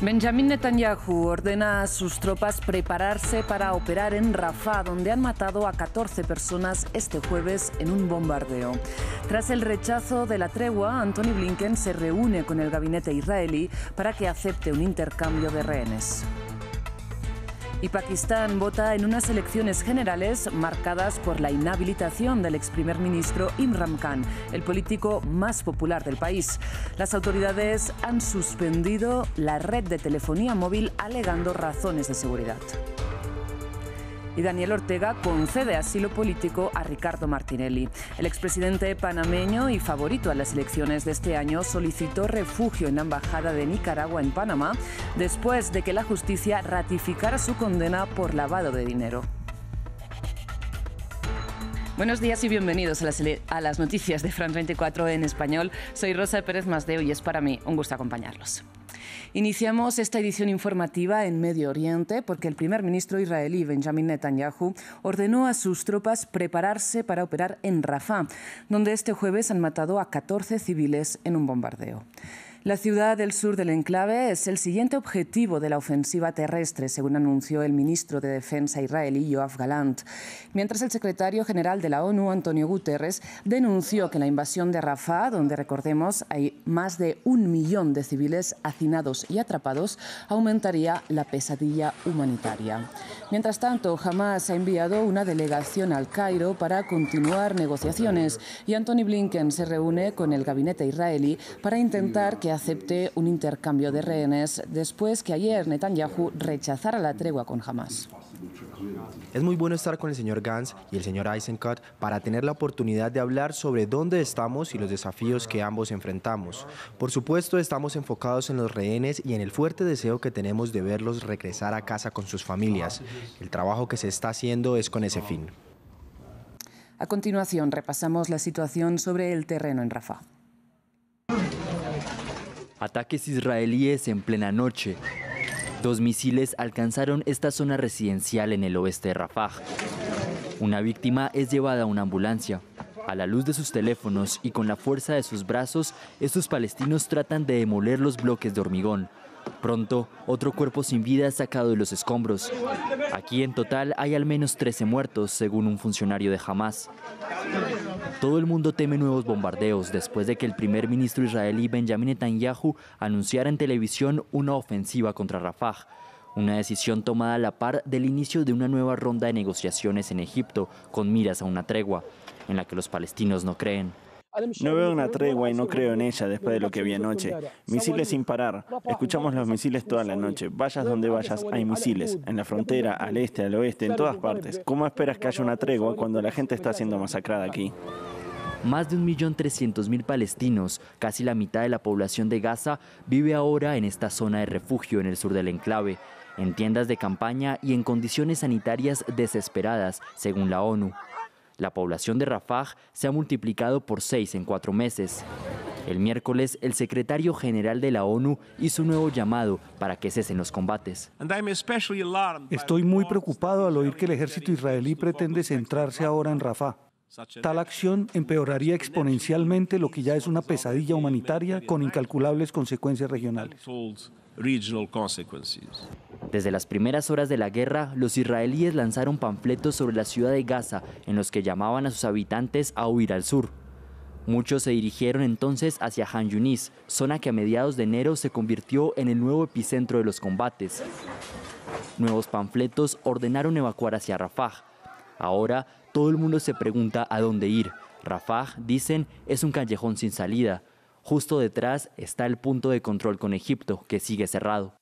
Benjamin Netanyahu ordena a sus tropas prepararse para operar en Rafah, donde han matado a 14 personas este jueves en un bombardeo. Tras el rechazo de la tregua, Anthony Blinken se reúne con el gabinete israelí para que acepte un intercambio de rehenes. Y Pakistán vota en unas elecciones generales marcadas por la inhabilitación del ex primer ministro Imran Khan, el político más popular del país. Las autoridades han suspendido la red de telefonía móvil alegando razones de seguridad y Daniel Ortega concede asilo político a Ricardo Martinelli. El expresidente panameño y favorito a las elecciones de este año solicitó refugio en la Embajada de Nicaragua en Panamá después de que la justicia ratificara su condena por lavado de dinero. Buenos días y bienvenidos a las, noticias de Fran 24 en español. Soy Rosa Pérez Masdeo y es para mí un gusto acompañarlos. Iniciamos esta edición informativa en Medio Oriente porque el primer ministro israelí Benjamin Netanyahu ordenó a sus tropas prepararse para operar en Rafah, donde este jueves han matado a 14 civiles en un bombardeo. La ciudad del sur del enclave es el siguiente objetivo de la ofensiva terrestre, según anunció el ministro de Defensa israelí Yoav Galant, mientras el secretario general de la ONU, Antonio Guterres, denunció que la invasión de Rafah, donde recordemos hay más de un millón de civiles hacinados y atrapados, aumentaría la pesadilla humanitaria. Mientras tanto, Hamas ha enviado una delegación al Cairo para continuar negociaciones y Antony Blinken se reúne con el gabinete israelí para intentar que acepte un intercambio de rehenes después que ayer Netanyahu rechazara la tregua con Hamas. Es muy bueno estar con el señor Gantz y el señor Eisenkot para tener la oportunidad de hablar sobre dónde estamos y los desafíos que ambos enfrentamos. Por supuesto, estamos enfocados en los rehenes y en el fuerte deseo que tenemos de verlos regresar a casa con sus familias. El trabajo que se está haciendo es con ese fin. A continuación, repasamos la situación sobre el terreno en Rafah. Ataques israelíes en plena noche. Dos misiles alcanzaron esta zona residencial en el oeste de Rafah. Una víctima es llevada a una ambulancia. A la luz de sus teléfonos y con la fuerza de sus brazos, estos palestinos tratan de demoler los bloques de hormigón. Pronto, otro cuerpo sin vida es sacado de los escombros. Aquí en total hay al menos 13 muertos, según un funcionario de Hamas. Todo el mundo teme nuevos bombardeos después de que el primer ministro israelí Benjamin Netanyahu anunciara en televisión una ofensiva contra Rafah, una decisión tomada a la par del inicio de una nueva ronda de negociaciones en Egipto con miras a una tregua, en la que los palestinos no creen. No veo una tregua y no creo en ella después de lo que vi anoche. Misiles sin parar. Escuchamos los misiles toda la noche. Vayas donde vayas, hay misiles. En la frontera, al este, al oeste, en todas partes. ¿Cómo esperas que haya una tregua cuando la gente está siendo masacrada aquí? Más de 1.300.000 palestinos, casi la mitad de la población de Gaza, vive ahora en esta zona de refugio en el sur del enclave, en tiendas de campaña y en condiciones sanitarias desesperadas, según la ONU. La población de Rafah se ha multiplicado por seis en cuatro meses. El miércoles, el secretario general de la ONU hizo un nuevo llamado para que cesen los combates. Estoy muy preocupado al oír que el ejército israelí pretende centrarse ahora en Rafah. Tal acción empeoraría exponencialmente lo que ya es una pesadilla humanitaria con incalculables consecuencias regionales. Desde las primeras horas de la guerra, los israelíes lanzaron panfletos sobre la ciudad de Gaza en los que llamaban a sus habitantes a huir al sur. Muchos se dirigieron entonces hacia Han Yunis, zona que a mediados de enero se convirtió en el nuevo epicentro de los combates. Nuevos panfletos ordenaron evacuar hacia Rafah. Ahora todo el mundo se pregunta a dónde ir. Rafah, dicen, es un callejón sin salida. Justo detrás está el punto de control con Egipto, que sigue cerrado.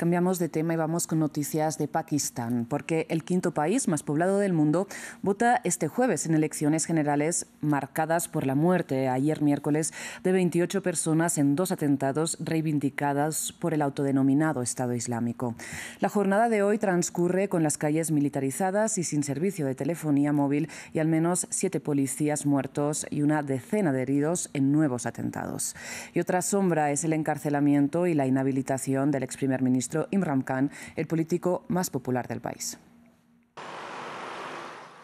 Cambiamos de tema y vamos con noticias de Pakistán, porque el quinto país más poblado del mundo vota este jueves en elecciones generales marcadas por la muerte ayer miércoles de 28 personas en dos atentados reivindicadas por el autodenominado Estado Islámico. La jornada de hoy transcurre con las calles militarizadas y sin servicio de telefonía móvil y al menos siete policías muertos y una decena de heridos en nuevos atentados. Y otra sombra es el encarcelamiento y la inhabilitación del ex primer ministro Imram Imran Khan, el político más popular del país.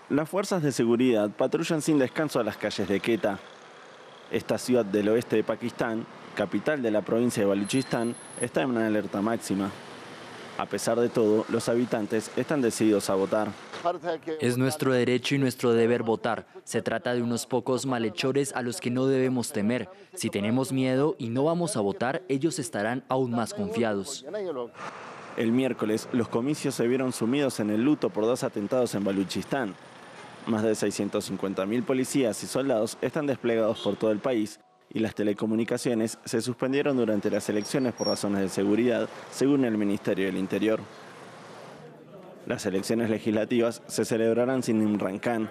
Las fuerzas de seguridad patrullan sin descanso a las calles de Quetta. Esta ciudad del oeste de Pakistán, capital de la provincia de Baluchistán, está en una alerta máxima. A pesar de todo, los habitantes están decididos a votar. Es nuestro derecho y nuestro deber votar. Se trata de unos pocos malhechores a los que no debemos temer. Si tenemos miedo y no vamos a votar, ellos estarán aún más confiados. El miércoles, los comicios se vieron sumidos en el luto por dos atentados en Baluchistán. Más de 650.000 policías y soldados están desplegados por todo el país y las telecomunicaciones se suspendieron durante las elecciones por razones de seguridad, según el Ministerio del Interior. Las elecciones legislativas se celebrarán sin Khan.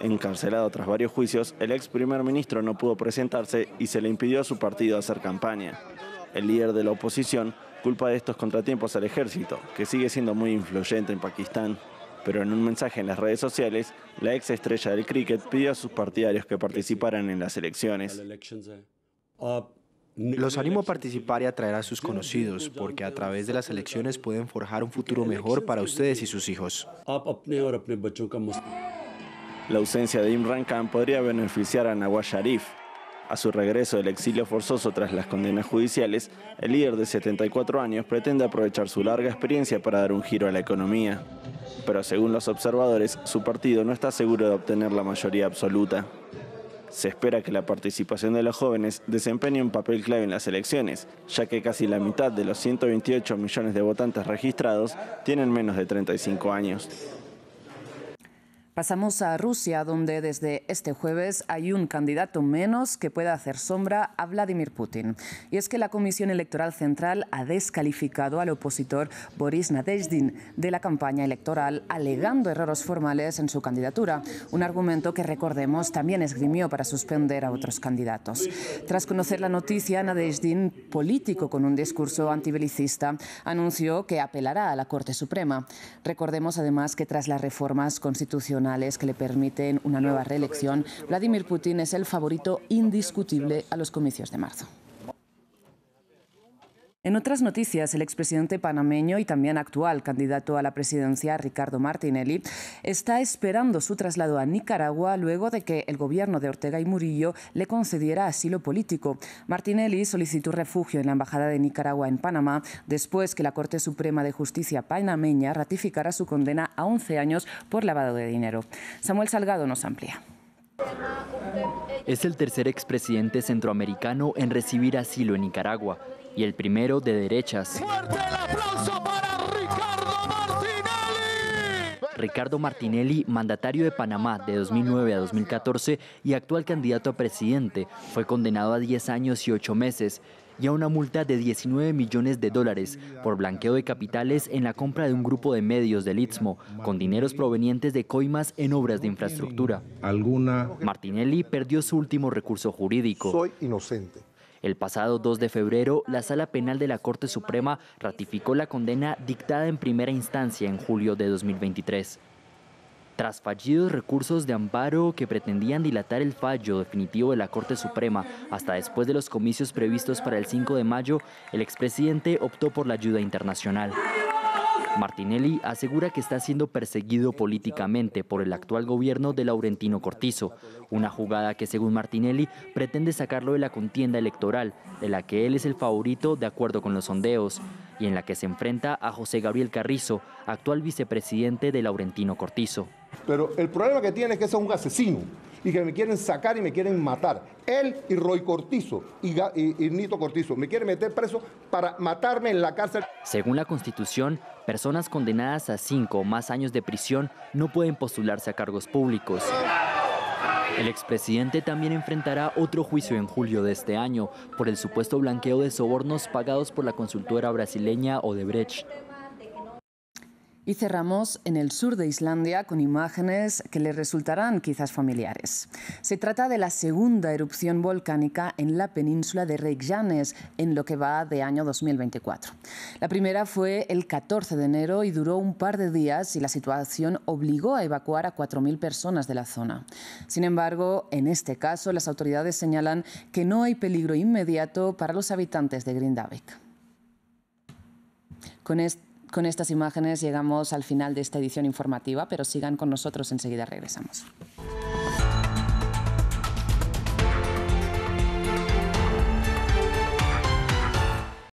Encarcelado tras varios juicios, el ex primer ministro no pudo presentarse y se le impidió a su partido hacer campaña. El líder de la oposición culpa de estos contratiempos al ejército, que sigue siendo muy influyente en Pakistán. Pero en un mensaje en las redes sociales, la ex estrella del cricket pidió a sus partidarios que participaran en las elecciones. Eh, los animo a participar y a traer a sus conocidos, porque a través de las elecciones pueden forjar un futuro mejor para ustedes y sus hijos. La ausencia de Imran Khan podría beneficiar a Nawaz Sharif. A su regreso del exilio forzoso tras las condenas judiciales, el líder de 74 años pretende aprovechar su larga experiencia para dar un giro a la economía. Pero según los observadores, su partido no está seguro de obtener la mayoría absoluta. Se espera que la participación de los jóvenes desempeñe un papel clave en las elecciones, ya que casi la mitad de los 128 millones de votantes registrados tienen menos de 35 años. Pasamos a Rusia, donde desde este jueves hay un candidato menos que pueda hacer sombra a Vladimir Putin. Y es que la Comisión Electoral Central ha descalificado al opositor Boris Nadezhdin de la campaña electoral, alegando errores formales en su candidatura, un argumento que, recordemos, también esgrimió para suspender a otros candidatos. Tras conocer la noticia, Nadezhdin, político con un discurso antibelicista, anunció que apelará a la Corte Suprema. Recordemos además que tras las reformas constitucionales, que le permiten una nueva reelección, Vladimir Putin es el favorito indiscutible a los comicios de marzo. En otras noticias, el expresidente panameño y también actual candidato a la presidencia, Ricardo Martinelli, está esperando su traslado a Nicaragua luego de que el gobierno de Ortega y Murillo le concediera asilo político. Martinelli solicitó refugio en la Embajada de Nicaragua en Panamá después que la Corte Suprema de Justicia panameña ratificara su condena a 11 años por lavado de dinero. Samuel Salgado nos amplía. Es el tercer expresidente centroamericano en recibir asilo en Nicaragua y el primero de derechas. ¡Fuerte el aplauso para Ricardo Martinelli! Ricardo Martinelli, mandatario de Panamá de 2009 a 2014 y actual candidato a presidente, fue condenado a 10 años y 8 meses y a una multa de 19 millones de dólares por blanqueo de capitales en la compra de un grupo de medios del Istmo, con dineros provenientes de coimas en obras de infraestructura. Martinelli perdió su último recurso jurídico. Soy inocente. El pasado 2 de febrero, la Sala Penal de la Corte Suprema ratificó la condena dictada en primera instancia en julio de 2023. Tras fallidos recursos de amparo que pretendían dilatar el fallo definitivo de la Corte Suprema hasta después de los comicios previstos para el 5 de mayo, el expresidente optó por la ayuda internacional. Martinelli asegura que está siendo perseguido políticamente por el actual gobierno de Laurentino Cortizo, una jugada que según Martinelli pretende sacarlo de la contienda electoral, de la que él es el favorito de acuerdo con los sondeos, y en la que se enfrenta a José Gabriel Carrizo, actual vicepresidente de Laurentino Cortizo. Pero el problema que tiene es que es un asesino y que me quieren sacar y me quieren matar. Él y Roy Cortizo y, Nito Cortizo me quieren meter preso para matarme en la cárcel. Según la Constitución, personas condenadas a cinco o más años de prisión no pueden postularse a cargos públicos. El expresidente también enfrentará otro juicio en julio de este año por el supuesto blanqueo de sobornos pagados por la consultora brasileña Odebrecht. Y cerramos en el sur de Islandia con imágenes que le resultarán quizás familiares. Se trata de la segunda erupción volcánica en la península de Reykjanes en lo que va de año 2024. La primera fue el 14 de enero y duró un par de días y la situación obligó a evacuar a 4.000 personas de la zona. Sin embargo, en este caso las autoridades señalan que no hay peligro inmediato para los habitantes de Grindavik. Con con estas imágenes llegamos al final de esta edición informativa, pero sigan con nosotros, enseguida regresamos.